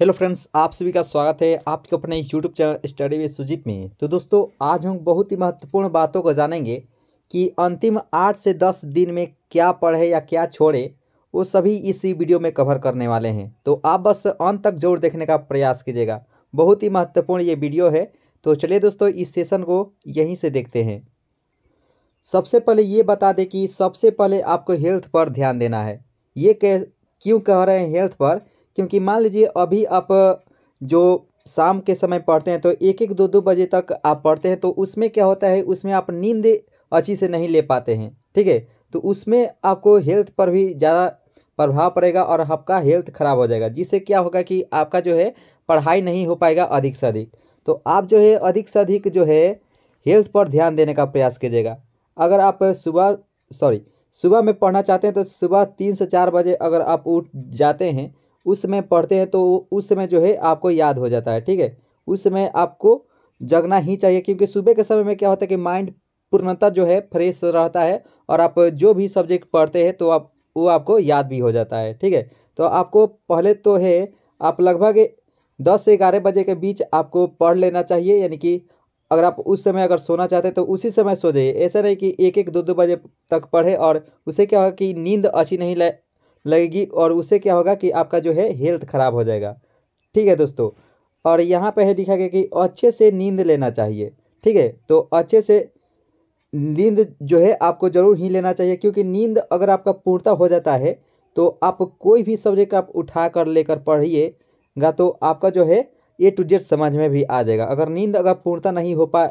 hello friends आप सभी का स्वागत है आपके अपने YouTube channel study with Sujeet में तो दोस्तों आज हम बहुत ही महत्वपूर्ण बातों को जानेंगे कि अंतिम आठ से दस दिन में क्या पढ़े या क्या छोड़े वो सभी इसी वीडियो में कवर करने वाले हैं तो आप बस अंत तक जरूर देखने का प्रयास कीजिएगा बहुत ही महत्वपूर्ण ये वीडियो है तो चलिए दोस्तों इस सेशन को यहीं से देखते हैं सबसे पहले ये बता दें कि सबसे पहले आपको हेल्थ पर ध्यान देना है ये कह क्यों कह रहे हैं हेल्थ पर क्योंकि मान लीजिए अभी आप जो शाम के समय पढ़ते हैं तो एक एक दो दो बजे तक आप पढ़ते हैं तो उसमें क्या होता है उसमें आप नींद अच्छी से नहीं ले पाते हैं ठीक है तो उसमें आपको हेल्थ पर भी ज़्यादा प्रभाव पड़ेगा और आपका हेल्थ खराब हो जाएगा जिससे क्या होगा कि आपका जो है पढ़ाई नहीं हो पाएगा अधिक से अधिक तो आप जो है अधिक से अधिक जो है हेल्थ पर ध्यान देने का प्रयास कीजिएगा अगर आप सुबह सॉरी सुबह में पढ़ना चाहते हैं तो सुबह तीन से चार बजे अगर आप उठ जाते हैं उस समय पढ़ते हैं तो उस समय जो है आपको याद हो जाता है ठीक है उस समय आपको जगना ही चाहिए क्योंकि सुबह के समय में क्या होता है कि माइंड पूर्णतः जो है फ्रेश रहता है और आप जो भी सब्जेक्ट पढ़ते हैं तो आप वो आपको याद भी हो जाता है ठीक है तो आपको पहले तो है आप लगभग दस से ग्यारह बजे के बीच आपको पढ़ लेना चाहिए यानी कि अगर आप उस समय अगर सोना चाहते हैं तो उसी समय सो जाइए ऐसा नहीं कि एक एक दो दो बजे तक पढ़े और उसे क्या होगा कि नींद अच्छी नहीं लगेगी और उससे क्या होगा कि आपका जो है हेल्थ ख़राब हो जाएगा ठीक है दोस्तों और यहाँ पर है दिखा गया कि अच्छे से नींद लेना चाहिए ठीक है तो अच्छे से नींद जो है आपको ज़रूर ही लेना चाहिए क्योंकि नींद अगर आपका पूर्ता हो जाता है तो आप कोई भी सब्जेक्ट आप उठा कर लेकर पढ़िएगा तो आपका जो है ए टू जेड समझ में भी आ जाएगा अगर नींद अगर पूर्णता नहीं हो पा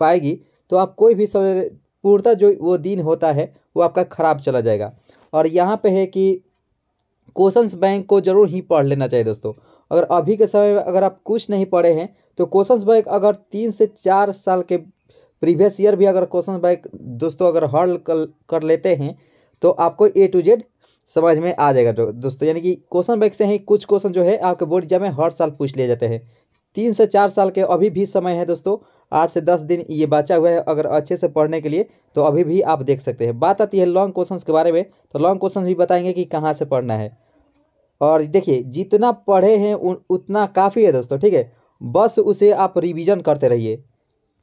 पाएगी तो आप कोई भी सब्जेक्ट पूर्णता जो वो दिन होता है वो आपका ख़राब चला जाएगा और यहाँ पे है कि क्वेश्चंस बैंक को जरूर ही पढ़ लेना चाहिए दोस्तों अगर अभी के समय में अगर आप कुछ नहीं पढ़े हैं तो क्वेश्चन बैंक अगर तीन से चार साल के प्रीवियस ईयर भी अगर क्वेश्चन बैंक दोस्तों अगर हल कर लेते हैं तो आपको ए टू जेड समझ में आ जाएगा दोस्तों यानी कि क्वेश्चन बैंक से ही कुछ क्वेश्चन जो है आपके बोर्ड एग्जाम में हर साल पूछ लिए जाते हैं तीन से चार साल के अभी भी समय है दोस्तों आठ से दस दिन ये बचा हुआ है अगर अच्छे से पढ़ने के लिए तो अभी भी आप देख सकते हैं बात आती है लॉन्ग क्वेश्चन के बारे में तो लॉन्ग क्वेश्चन भी बताएंगे कि कहाँ से पढ़ना है और देखिए जितना पढ़े हैं उतना काफ़ी है दोस्तों ठीक है बस उसे आप रिविजन करते रहिए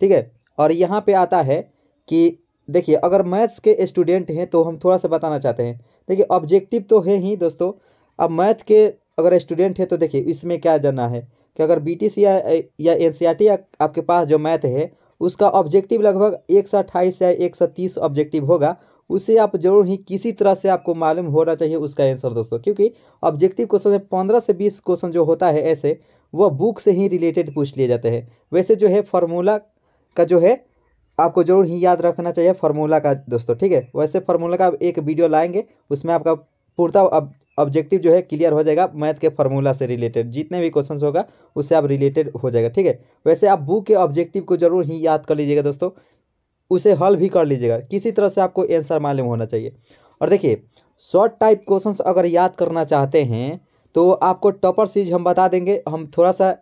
ठीक है और यहाँ पर आता है कि देखिए अगर मैथ्स के स्टूडेंट हैं तो हम थोड़ा सा बताना चाहते हैं देखिए ऑब्जेक्टिव तो है ही दोस्तों अब मैथ के अगर स्टूडेंट है तो देखिए इसमें क्या जानना है कि अगर बी या या एन आपके पास जो मैथ है उसका ऑब्जेक्टिव लगभग एक सौ अट्ठाईस या एक सौ तीस ऑब्जेक्टिव होगा उसे आप जरूर ही किसी तरह से आपको मालूम होना चाहिए उसका आंसर दोस्तों क्योंकि ऑब्जेक्टिव क्वेश्चन में पंद्रह से बीस क्वेश्चन जो होता है ऐसे वह बुक से ही रिलेटेड पूछ लिए जाते हैं वैसे जो है फार्मूला का जो है आपको जरूर ही याद रखना चाहिए फार्मूला का दोस्तों ठीक है वैसे फार्मूला का एक वीडियो लाएंगे उसमें आपका पूर्ता अब ऑब्जेक्टिव जो है क्लियर हो जाएगा मैथ के फार्मूला से रिलेटेड जितने भी क्वेश्चन होगा उससे आप रिलेटेड हो जाएगा ठीक है वैसे आप बुक के ऑब्जेक्टिव को जरूर ही याद कर लीजिएगा दोस्तों उसे हल भी कर लीजिएगा किसी तरह से आपको आंसर मालूम होना चाहिए और देखिए शॉर्ट टाइप क्वेश्चन अगर याद करना चाहते हैं तो आपको टॉपर सीरीज हम बता देंगे हम थोड़ा सा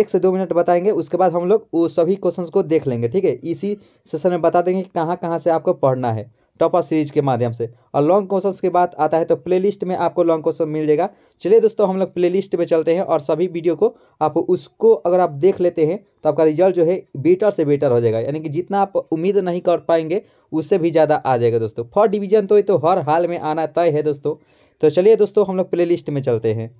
एक से दो मिनट बताएंगे उसके बाद हम लोग वो सभी क्वेश्चंस को देख लेंगे ठीक है इसी सेशन में बता देंगे कहाँ कहाँ से आपको पढ़ना है टॉपर सीरीज के माध्यम से और लॉन्ग क्वेश्चंस की बात आता है तो प्लेलिस्ट में आपको लॉन्ग क्वेश्चन मिल जाएगा चलिए दोस्तों हम लोग प्लेलिस्ट में चलते हैं और सभी वीडियो को आप उसको अगर आप देख लेते हैं तो आपका रिजल्ट जो है बेटर से बेटर हो जाएगा यानी कि जितना आप उम्मीद नहीं कर पाएंगे उससे भी ज़्यादा आ जाएगा दोस्तों फॉर डिवीजन तो ये तो हर हाल में आना तय है दोस्तों तो चलिए दोस्तों हम लोग प्ले में चलते हैं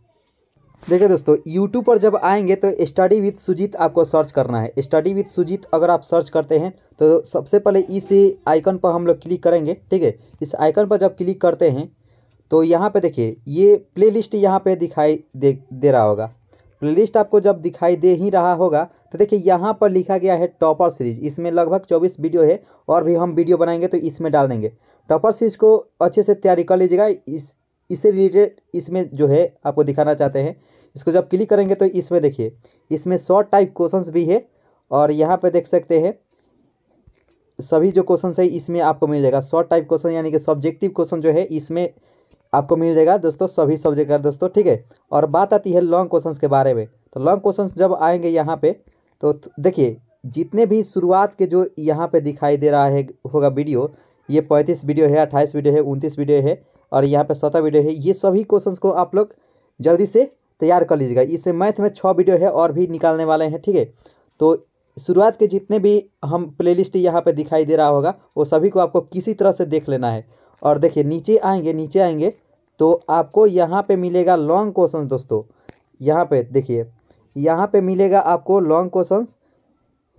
देखिए दोस्तों यूट्यूब पर जब आएंगे तो स्टडी विथ सुजीत आपको सर्च करना है स्टडी विथ सुजीत अगर आप सर्च करते हैं तो सबसे पहले इस आइकन पर हम लोग क्लिक करेंगे ठीक है इस आइकन पर जब क्लिक करते हैं तो यहाँ पे देखिए ये प्ले लिस्ट यहाँ पर दिखाई दे दे रहा होगा प्ले लिस्ट आपको जब दिखाई दे ही रहा होगा तो देखिए यहाँ पर लिखा गया है टॉपर सीरीज इसमें लगभग चौबीस वीडियो है और भी हम वीडियो बनाएंगे तो इसमें डाल देंगे टॉपर सीरीज को अच्छे से तैयारी कर लीजिएगा इस इससे रिलेटेड इसमें जो है आपको दिखाना चाहते हैं इसको जब क्लिक करेंगे तो इसमें देखिए इसमें शॉर्ट टाइप क्वेश्चंस भी है और यहाँ पे देख सकते हैं सभी जो क्वेश्चन है इसमें आपको मिल जाएगा शॉर्ट टाइप क्वेश्चन यानी कि सब्जेक्टिव क्वेश्चन जो है इसमें आपको मिल जाएगा दोस्तों सभी सब्जेक्ट का दोस्तों ठीक है और बात आती है लॉन्ग क्वेश्चन के बारे में तो लॉन्ग क्वेश्चन जब आएंगे यहाँ पे तो देखिए जितने भी शुरुआत के जो यहाँ पे दिखाई दे रहा है होगा वीडियो ये पैंतीस वीडियो है अट्ठाईस वीडियो है उनतीस वीडियो है और यहाँ पर सत्रह वीडियो है ये सभी क्वेश्चन को आप लोग जल्दी से तैयार कर लीजिएगा इससे मैथ में छः वीडियो है और भी निकालने वाले हैं ठीक है तो शुरुआत के जितने भी हम प्लेलिस्ट यहाँ पे दिखाई दे रहा होगा वो सभी को आपको किसी तरह से देख लेना है और देखिए नीचे आएंगे नीचे आएंगे तो आपको यहाँ पे मिलेगा लॉन्ग क्वेश्चन दोस्तों यहाँ पे देखिए यहाँ पे मिलेगा आपको लॉन्ग क्वेश्चन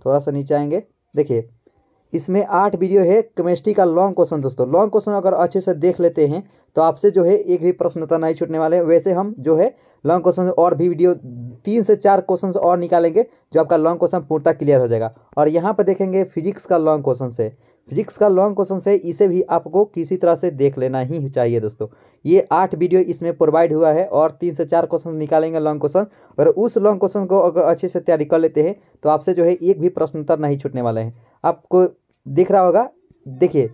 थोड़ा सा नीचे आएंगे देखिए इसमें आठ वीडियो है केमिस्ट्री का लॉन्ग क्वेश्चन दोस्तों लॉन्ग क्वेश्चन अगर अच्छे से देख लेते हैं तो आपसे जो है एक भी प्रश्नता तो नहीं छूटने वाले हैं वैसे हम जो है लॉन्ग क्वेश्चन और भी वीडियो तीन से चार क्वेश्चन और निकालेंगे जो आपका लॉन्ग क्वेश्चन पूर्णता क्लियर हो जाएगा और यहाँ पर देखेंगे फिजिक्स का लॉन्ग क्वेश्चन से फिजिक्स का लॉन्ग क्वेश्चन से इसे भी आपको किसी तरह से देख लेना ही चाहिए दोस्तों ये आठ वीडियो इसमें प्रोवाइड हुआ है और तीन से चार क्वेश्चन निकालेंगे लॉन्ग क्वेश्चन और उस लॉन्ग क्वेश्चन को अगर अच्छे से तैयारी कर लेते हैं तो आपसे जो है एक भी प्रश्नोत्तर नहीं छूटने वाला है आपको दिख रहा होगा देखिए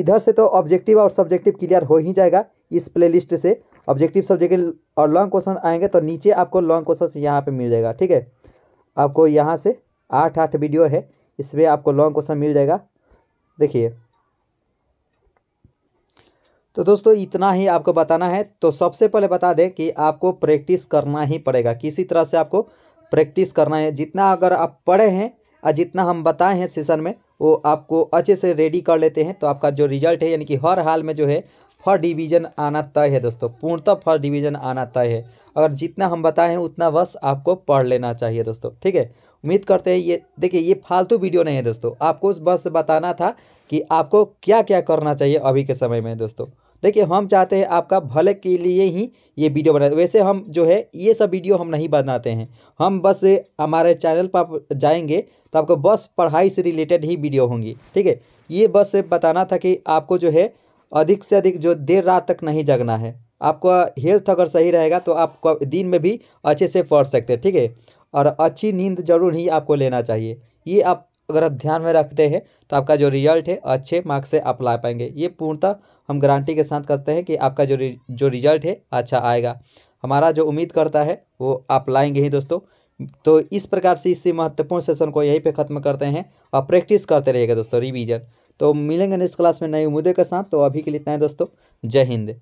इधर से तो ऑब्जेक्टिव और सब्जेक्टिव क्लियर हो ही जाएगा इस प्ले से ऑब्जेक्टिव सब्जेक्टिव और लॉन्ग क्वेश्चन आएंगे तो नीचे आपको लॉन्ग क्वेश्चन यहाँ पर मिल जाएगा ठीक है आपको यहाँ से आठ आठ वीडियो है इसमें आपको लॉन्ग क्वेश्चन मिल जाएगा देखिए तो दोस्तों इतना ही आपको बताना है तो सबसे पहले बता दें कि आपको प्रैक्टिस करना ही पड़ेगा किसी तरह से आपको प्रैक्टिस करना है जितना अगर आप पढ़े हैं और जितना हम बताए हैं सेशन में वो आपको अच्छे से रेडी कर लेते हैं तो आपका जो रिजल्ट है यानी कि हर हाल में जो है फर्स्ट डिवीज़न आना तय है दोस्तों पूर्णतः फर्स्ट डिवीज़न आना तय है अगर जितना हम बताए हैं उतना बस आपको पढ़ लेना चाहिए दोस्तों ठीक है उम्मीद करते हैं ये देखिए ये फालतू वीडियो नहीं है दोस्तों आपको बस बताना था कि आपको क्या क्या करना चाहिए अभी के समय में दोस्तों देखिए हम चाहते हैं आपका भले के लिए ही ये वीडियो बनाए वैसे हम जो है ये सब वीडियो हम नहीं बनाते हैं हम बस हमारे चैनल पर जाएंगे तो आपको बस पढ़ाई से रिलेटेड ही वीडियो होंगी ठीक है ये बस बताना था कि आपको जो है अधिक से अधिक जो देर रात तक नहीं जगना है आपका हेल्थ अगर सही रहेगा तो आप दिन में भी अच्छे से पढ़ सकते हैं ठीक है और अच्छी नींद जरूर ही आपको लेना चाहिए ये आप अगर ध्यान में रखते हैं तो आपका जो रिजल्ट है अच्छे मार्क्स से आप ला पाएंगे ये पूर्णतः हम गारंटी के साथ करते हैं कि आपका जो जो रिजल्ट है अच्छा आएगा हमारा जो उम्मीद करता है वो आप लाएंगे ही दोस्तों तो इस प्रकार से इसी महत्वपूर्ण सेशन को यहीं पे ख़त्म करते हैं और प्रैक्टिस करते रहिएगा दोस्तों रिवीजन तो मिलेंगे नेक्स्ट क्लास में नई उम्मीदों के साथ तो अभी के लिए इतना है दोस्तों जय हिंद